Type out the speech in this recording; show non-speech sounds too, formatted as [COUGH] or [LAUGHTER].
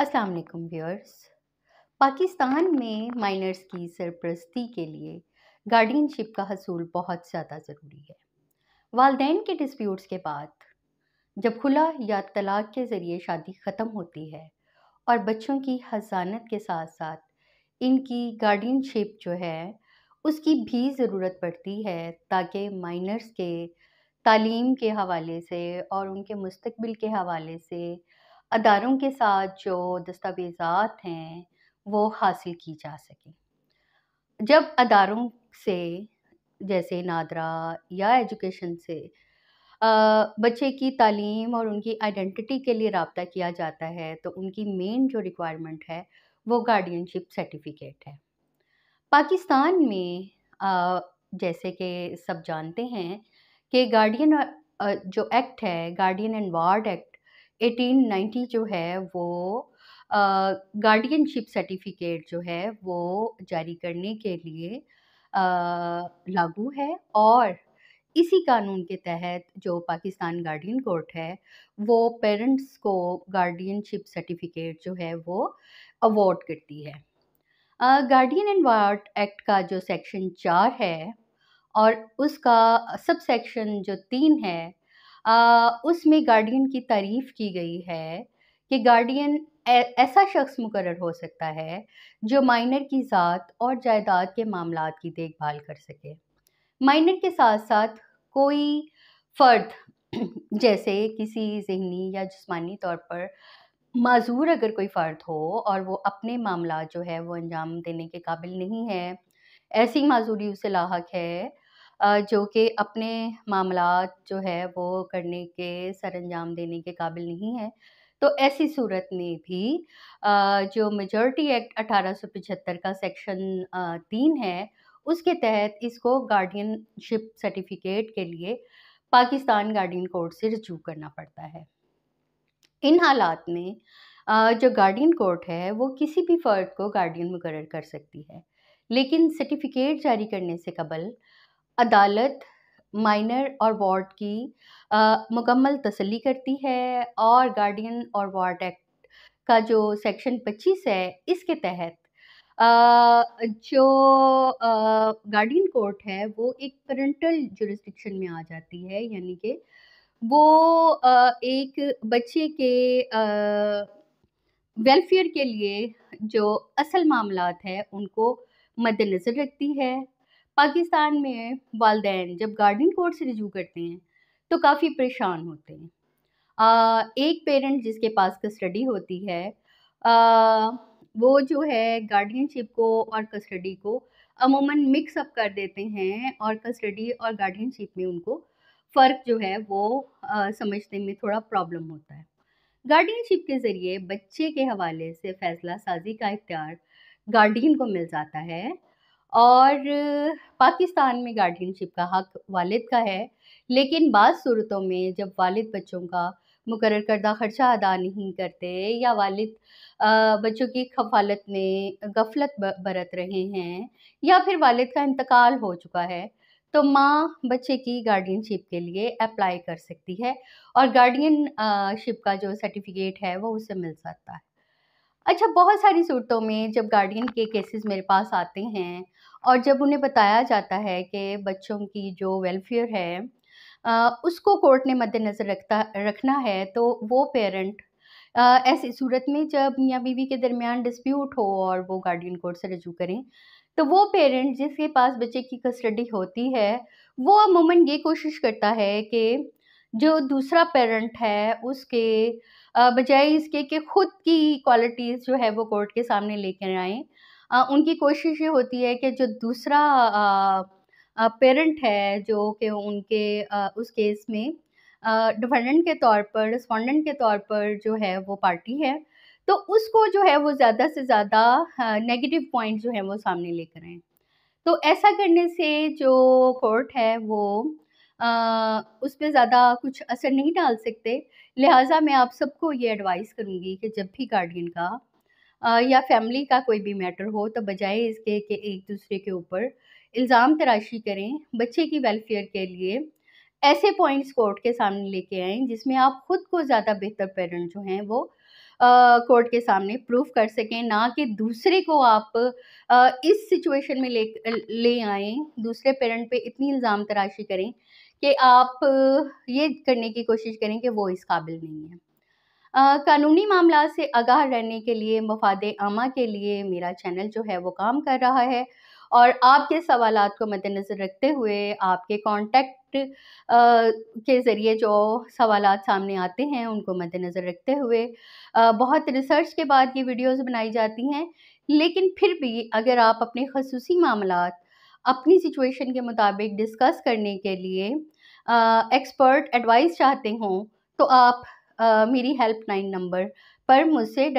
अस्सलाम वालेकुम व्यूअर्स पाकिस्तान में माइनर्स की सरपरस्ती के लिए गार्डियनशिप का हसूल बहुत ज़्यादा ज़रूरी है वालदेन के डिस्प्यूट्स के बाद जब खुला या तलाक के ज़रिए शादी ख़त्म होती है और बच्चों की हजानत के साथ साथ इनकी गार्डियनशिप जो है उसकी भी ज़रूरत पड़ती है ताकि माइनर्स के तालीम के हवाले से और उनके मुस्तबिल के हवाले से अदारों के साथ जो दस्तावेज़ात हैं वो हासिल की जा सकें जब अदारों से जैसे नादरा या एजुकेशन से आ, बच्चे की तालीम और उनकी आइडेंटिटी के लिए रबता किया जाता है तो उनकी मेन जो रिक्वायरमेंट है वो गार्डियनशिप सर्टिफिकेट है पाकिस्तान में आ, जैसे कि सब जानते हैं कि गार्डियन जो एक्ट है गार्डियन एंड वार्ड एक्ट 1890 जो है वो गार्डियनशिप सर्टिफिकेट जो है वो जारी करने के लिए लागू है और इसी कानून के तहत जो पाकिस्तान गार्डियन कोर्ट है वो पेरेंट्स को गार्डियनशिप सर्टिफिकेट जो है वो अवॉर्ड करती है गार्डियन एंड वार्ड एक्ट का जो सेक्शन चार है और उसका सब सेक्शन जो तीन है उसमें गार्डियन की तारीफ़ की गई है कि गार्डियन ऐसा शख्स मुकर हो सकता है जो माइनर की ज़ात और जायदाद के मामला की देखभाल कर सके माइनर के साथ साथ कोई फ़र्द [CLEARS THROAT] जैसे किसी जहनी या जिसमानी तौर पर माजूर अगर कोई फ़र्द हो और वो अपने मामला जो है वो अंजाम देने के काबिल नहीं है ऐसी माजूरी उसे लाक है जो कि अपने मामला जो है वो करने के सरंजाम देने के काबिल नहीं है तो ऐसी सूरत में भी जो मेजॉरिटी एक्ट अठारह का सेक्शन तीन है उसके तहत इसको गार्डियनशिप सर्टिफिकेट के लिए पाकिस्तान गार्डियन कोर्ट से रजू करना पड़ता है इन हालात में जो गार्डियन कोर्ट है वो किसी भी फर्द को गार्डियन मुकर कर सकती है लेकिन सर्टिफिकेट जारी करने से कबल अदालत माइनर और वार्ड की मुकम्मल तसली करती है और गार्डियन और वार्ड एक्ट का जो सेक्शन 25 है इसके तहत आ, जो गार्डियन कोर्ट है वो एक पेरेंटल जुरिस्डिक्शन में आ जाती है यानी कि वो आ, एक बच्चे के वेलफेयर के लिए जो असल मामला है उनको मद्दनज़र रखती है पाकिस्तान में वालदेन जब गार्डन कोर्ट से रिजू करते हैं तो काफ़ी परेशान होते हैं आ, एक पेरेंट जिसके पास कस्टडी होती है आ, वो जो है गार्डियनशिप को और कस्टडी को अमूमन मिक्सअप कर देते हैं और कस्टडी और गार्डियनशिप में उनको फ़र्क जो है वो आ, समझने में थोड़ा प्रॉब्लम होता है गार्डियनशिप के ज़रिए बच्चे के हवाले से फ़ैसला साजी का इख्तियार गार्डियन को मिल जाता है और पाकिस्तान में गार्डियनशिप का हक वालिद का है लेकिन बाद सूरतों में जब वालिद बच्चों का मुकर करदा ख़र्चा अदा नहीं करते या वालिद बच्चों की खफालत में गफलत बरत रहे हैं या फिर वालिद का इंतकाल हो चुका है तो माँ बच्चे की गार्डियनशिप के लिए अप्लाई कर सकती है और गार्डियनशिप का जो सर्टिफिकेट है वो उसे मिल सकता है अच्छा बहुत सारी सूरतों में जब गार्डियन के केसेस मेरे पास आते हैं और जब उन्हें बताया जाता है कि बच्चों की जो वेलफेयर है आ, उसको कोर्ट ने मद्देनज़र रखता रखना है तो वो पेरेंट ऐसी सूरत में जब मियाँ बीवी के दरमियान डिस्प्यूट हो और वो गार्डियन कोर्ट से रजू करें तो वो पेरेंट जिसके पास बच्चे की कस्टडी होती है वो अमूमन ये कोशिश करता है कि जो दूसरा पेरेंट है उसके बजाय इसके कि खुद की क्वालिटीज़ जो है वो कोर्ट के सामने लेकर आएँ उनकी कोशिश ये होती है कि जो दूसरा पेरेंट है जो कि उनके आ, उस केस में डिफेंडेंट के तौर पर रिस्पॉन्डेंट के तौर पर जो है वो पार्टी है तो उसको जो है वो ज़्यादा से ज़्यादा नेगेटिव पॉइंट जो है वो सामने लेकर आएँ तो ऐसा करने से जो कोर्ट है वो उस पर ज़्यादा कुछ असर नहीं डाल सकते लिहाजा मैं आप सबको ये एडवाइस करूँगी कि जब भी गार्डियन का या फैमिली का कोई भी मैटर हो तो बजाय इसके कि एक दूसरे के ऊपर इल्ज़ाम तराशी करें बच्चे की वेलफेयर के लिए ऐसे पॉइंट्स कोर्ट के सामने लेके आएँ जिसमें आप ख़ुद को ज़्यादा बेहतर पेरेंट जो हैं वो कोर्ट के सामने प्रूफ कर सकें ना कि दूसरे को आप आ, इस सिचुएशन में ले ले आएँ दूसरे पेरेंट पे इतनी इल्ज़ाम तराशी करें कि आप ये करने की कोशिश करें कि वो इस काबिल नहीं है आ, कानूनी मामला से आगाह रहने के लिए मफाद आमा के लिए मेरा चैनल जो है वो काम कर रहा है और आपके सवाल को मद्दनज़र रखते हुए आपके कांटेक्ट के ज़रिए जो सवालत सामने आते हैं उनको मद्दनज़र रखते हुए आ, बहुत रिसर्च के बाद ये वीडियोस बनाई जाती हैं लेकिन फिर भी अगर आप अपने खसूसी मामला अपनी सिचुएशन के मुताबिक डिस्कस करने के लिए एक्सपर्ट एडवाइस चाहते हों तो आप मेरी हेल्पलाइन नंबर पर मुझसे